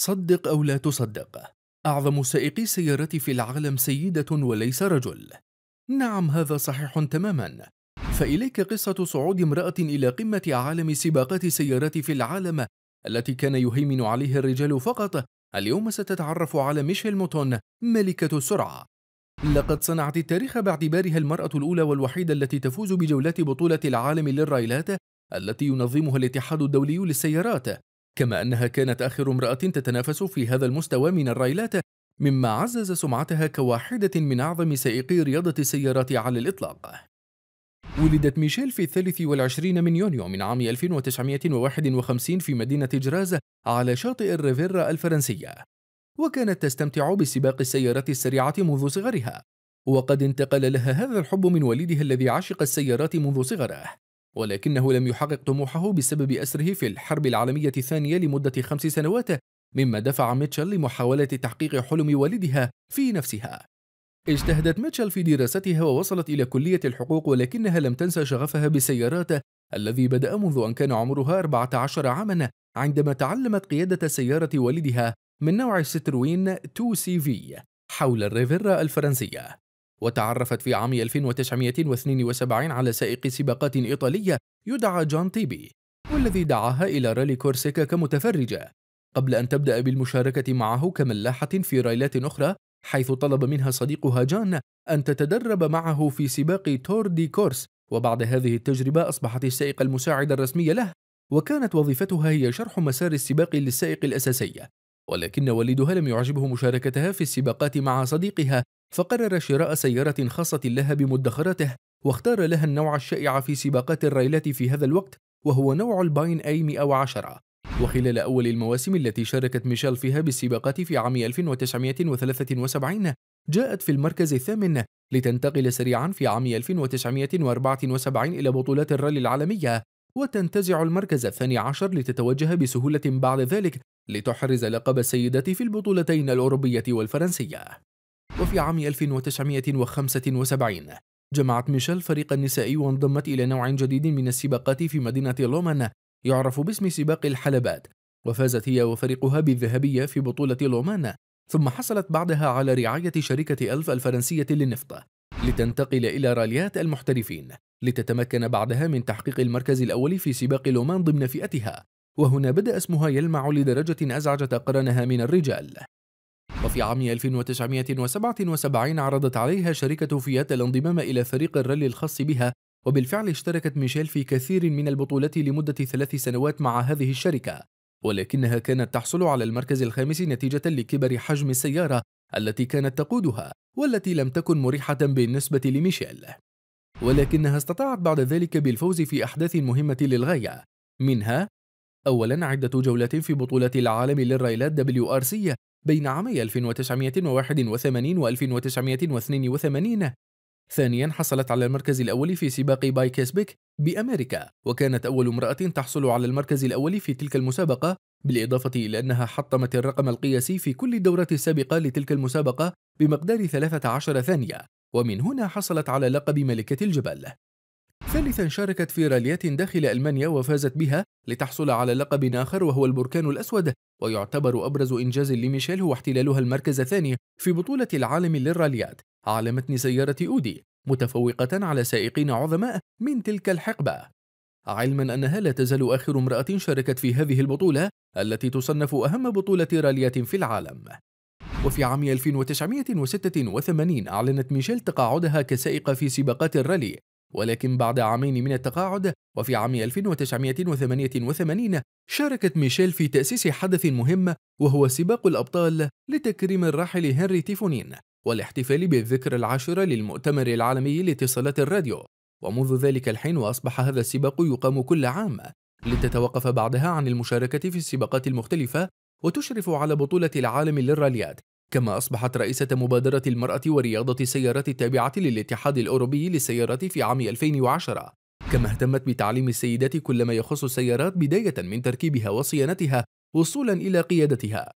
صدق أو لا تصدق أعظم سائقي السيارات في العالم سيدة وليس رجل نعم هذا صحيح تماما فإليك قصة صعود امرأة إلى قمة عالم سباقات السيارات في العالم التي كان يهيمن عليها الرجال فقط اليوم ستتعرف على ميشيل موتون ملكة السرعة لقد صنعت التاريخ باعتبارها المرأة الأولى والوحيدة التي تفوز بجولات بطولة العالم للرايلات التي ينظمها الاتحاد الدولي للسيارات كما أنها كانت آخر امرأة تتنافس في هذا المستوى من الرايلات مما عزز سمعتها كواحدة من أعظم سائقي رياضة السيارات على الإطلاق ولدت ميشيل في الثالث والعشرين من يونيو من عام 1951 في مدينة جراز على شاطئ الريفيرا الفرنسية وكانت تستمتع بسباق السيارات السريعة منذ صغرها وقد انتقل لها هذا الحب من والدها الذي عشق السيارات منذ صغره ولكنه لم يحقق طموحه بسبب أسره في الحرب العالمية الثانية لمدة خمس سنوات مما دفع ميتشل لمحاولة تحقيق حلم والدها في نفسها اجتهدت ميتشل في دراستها ووصلت إلى كلية الحقوق ولكنها لم تنسى شغفها بالسيارات الذي بدأ منذ أن كان عمرها 14 عاما عندما تعلمت قيادة سيارة والدها من نوع الستروين 2 سي في حول الريفيرا الفرنسية وتعرفت في عام 1972 على سائق سباقات إيطالية يدعى جون تيبي والذي دعاها إلى رالي كورسيكا كمتفرجة قبل أن تبدأ بالمشاركة معه كملاحة في رايلات أخرى حيث طلب منها صديقها جان أن تتدرب معه في سباق تور دي كورس وبعد هذه التجربة أصبحت السائقة المساعدة الرسمية له وكانت وظيفتها هي شرح مسار السباق للسائق الأساسي ولكن والدها لم يعجبه مشاركتها في السباقات مع صديقها فقرر شراء سيارة خاصة لها بمدخرته واختار لها النوع الشائع في سباقات الريلات في هذا الوقت وهو نوع الباين أي 110 وخلال أول المواسم التي شاركت ميشيل فيها بالسباقات في عام 1973 جاءت في المركز الثامن لتنتقل سريعا في عام 1974 إلى بطولات الرالي العالمية وتنتزع المركز الثاني عشر لتتوجه بسهولة بعد ذلك لتحرز لقب السيدة في البطولتين الأوروبية والفرنسية وفي عام 1975 جمعت ميشيل فريق النسائي وانضمت إلى نوع جديد من السباقات في مدينة لومان يعرف باسم سباق الحلبات وفازت هي وفريقها بالذهبية في بطولة لومان ثم حصلت بعدها على رعاية شركة ألف الفرنسية للنفط لتنتقل إلى راليات المحترفين لتتمكن بعدها من تحقيق المركز الأول في سباق لومان ضمن فئتها وهنا بدأ اسمها يلمع لدرجة أزعجت قرنها من الرجال وفي عام 1977 عرضت عليها شركة فيات الانضمام إلى فريق الرالي الخاص بها وبالفعل اشتركت ميشيل في كثير من البطولات لمدة ثلاث سنوات مع هذه الشركة ولكنها كانت تحصل على المركز الخامس نتيجة لكبر حجم السيارة التي كانت تقودها والتي لم تكن مريحة بالنسبة لميشيل ولكنها استطاعت بعد ذلك بالفوز في أحداث مهمة للغاية منها أولا عدة جولات في بطولة العالم للرايلات دبليو آر سي بين عامي 1981 و 1982 ثانيا حصلت على المركز الأول في سباق باي كيسبيك بأمريكا وكانت أول امرأة تحصل على المركز الأول في تلك المسابقة بالإضافة إلى أنها حطمت الرقم القياسي في كل الدورات السابقة لتلك المسابقة بمقدار 13 ثانية ومن هنا حصلت على لقب ملكة الجبل ثالثا شاركت في راليات داخل ألمانيا وفازت بها لتحصل على لقب آخر وهو البركان الأسود ويعتبر أبرز إنجاز لميشيل هو احتلالها المركز الثاني في بطولة العالم للراليات على متن سيارة أودي متفوقة على سائقين عظماء من تلك الحقبة علما أنها لا تزال آخر امرأة شاركت في هذه البطولة التي تصنف أهم بطولة راليات في العالم وفي عام 1986 أعلنت ميشيل تقاعدها كسائقة في سباقات الرالي ولكن بعد عامين من التقاعد وفي عام 1988 شاركت ميشيل في تأسيس حدث مهم وهو سباق الأبطال لتكريم الراحل هنري تيفونين والاحتفال بالذكرى العاشرة للمؤتمر العالمي لاتصالات الراديو ومنذ ذلك الحين وأصبح هذا السباق يقام كل عام لتتوقف بعدها عن المشاركة في السباقات المختلفة وتشرف على بطولة العالم للراليات كما أصبحت رئيسة مبادرة المرأة ورياضة السيارات التابعة للاتحاد الأوروبي للسيارات في عام 2010 كما اهتمت بتعليم السيدات كل ما يخص السيارات بداية من تركيبها وصيانتها وصولا إلى قيادتها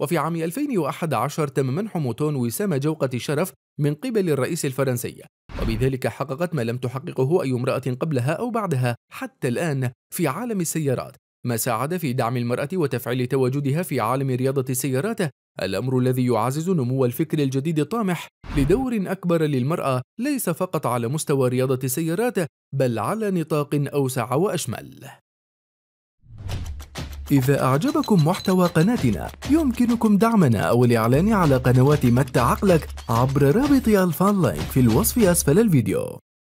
وفي عام 2011 تم منح موتون وسام جوقة الشرف من قبل الرئيس الفرنسي وبذلك حققت ما لم تحققه أي امرأة قبلها أو بعدها حتى الآن في عالم السيارات ما ساعد في دعم المرأة وتفعيل تواجدها في عالم رياضة السيارات الأمر الذي يعزز نمو الفكر الجديد الطامح لدور أكبر للمرأة ليس فقط على مستوى رياضة السيارات بل على نطاق أوسع وأشمل إذا أعجبكم محتوى قناتنا يمكنكم دعمنا أو الإعلان على قنوات متى عقلك عبر رابط الفان لاين في الوصف أسفل الفيديو